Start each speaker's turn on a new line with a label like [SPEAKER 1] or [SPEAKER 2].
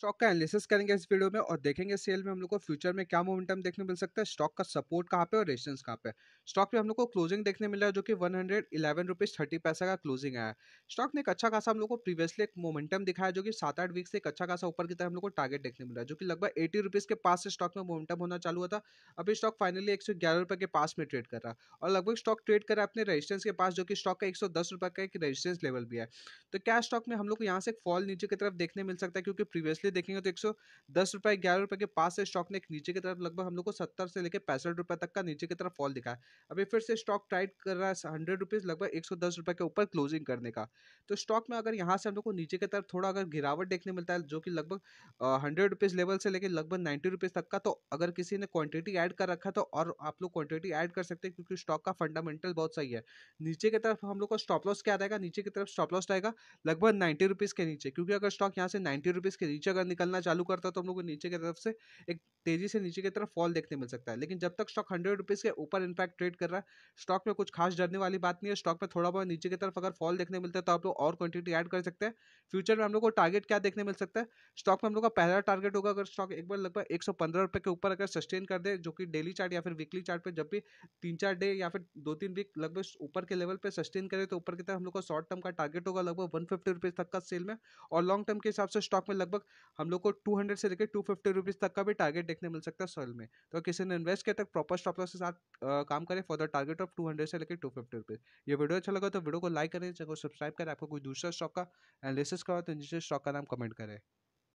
[SPEAKER 1] stock का analysis करेंगे इस वीडियो में और देखेंगे सेल में हम लोग को फ्यूचर में क्या मोमेंटम देखने मिल सकता है स्टॉक का सपोर्ट कहाँ पे और रेजिस्टेंस कहाँ पे स्टॉक में हम लोग को क्लोजिंग देखने मिल रहा है जो कि one hundred eleven rupees thirty paisa का क्लोजिंग आया स्टॉक ने एक अच्छा खासा हम लोग को प्रीवियसली एक मोमेंटम दिखाया जो कि सात आठ वीक से एक अच्छा खासा ऊपर की तरह हम लोग को टारगेट देखने मिल रहा है जो कि लगभग एटी रुपीज के पास से स्टॉक में मोमेंटम होना चालू हुआ था अभी स्टॉक फाइनली एक सौ ग्यारह रुपये के पास में ट्रेड कर रहा है और लगभग स्टॉक ट्रेड कर रहा है अपने रेजिस्टेंस के पास जो कि स्टॉक का एक सौ दस रुपये का एक रेजिस्टेंस लेवल भी है तो क्या स्टॉक में हम लोग को यहाँ से एक फॉल नीचे की तरफ देखने मिल सकता है क्योंकि प्रीवियसली गिनती देखेंगे तो एक सौ दस रुपए ग्यारह रुपए के पास से स्टॉक ने एक नीचे की तरफ लगभग हम लोग को सत्तर से लेकर पैंसठ रुपए तक का नीचे की तरफ फॉल दिखा है अभी फिर से स्टॉक ट्राइड कर रहा है हंड्रेड रुपीज़ लगभग एक सौ दस रुपए के ऊपर क्लोजिंग करने का तो स्टॉक में अगर यहाँ से हम लोग को नीचे की तरफ थोड़ा अगर गिरावट देखने मिलता है जो कि लगभग हंड्रेड रुपीज़ लेवल से लेकर लगभग नाइन्टी रुपीज़ तक का तो अगर किसी ने क्वांटिटी ऐड कर रखा तो और आप लोग क्वांटिटी ऐड कर सकते हैं क्योंकि स्टॉक का फंडामेंटल बहुत सही है नीचे की तरफ हम लोग को स्टॉप लॉस क्या रहेगा नीचे की तरफ स्टॉप लॉस रहेगा लगभग नाइन्टी रुपीज़ के नीचे क्योंकि अगर स्टॉक यहाँ से नाइन्टी रुपीज़ के नीचे अगर निकलना चालू करता है तो हम लोग को नीचे की तरफ से एक तेजी से नीचे की तरफ फॉल देखने मिल सकता है लेकिन जब तक स्टॉक हंड्रेड रुपीज़ के ऊपर इनफैक्ट ट्रेड कर रहा है स्टॉक में कुछ खास डरने वाली बात नहीं है स्टॉक में थोड़ा बहुत नीचे की तरफ अगर फॉल देखने मिलता है तो आप लोग और क्वांटिटी ऐड कर सकते हैं फ्यूचर में हम लोग को टारगेट क्या देखने मिल सकता है स्टॉक में हम लोग का पहला टारगेट होगा अगर स्टॉक एक बार लगभग एक सौ के ऊपर अगर सस्टेन कर दे जो कि डेली चार्ट या फिर वीकली चार्ट पे जब भी तीन चार डे या फिर दो तीन वीक लगभग ऊपर के लेवल पे सस्टेन करे तो ऊपर की तरफ हम लोग का शॉर्ट टर्म का टारगेट होगा लगभग वन तक का सेल में और लॉन्ग टर्म के हिसाब से स्टॉक में लगभग हम लोग को टू हंड्रेड से लेकर टू फिफ्टी रुपीज़ तक का भी टारगेट देखने मिल सकता है सॉइल में तो किसी ने इन्वेस्ट किया तक प्रॉपर स्टॉप लॉस के साथ काम करें for the target of two hundred से लेकर टू फिफ्टी रुपीज़ ये वीडियो अच्छा लगा तो वीडियो को लाइक करें चैनल को सब्सक्राइब करें आपको कोई दूसरा स्टॉक का एनालिसिस करो तो दूसरे स्टॉक का नाम कमेंट करें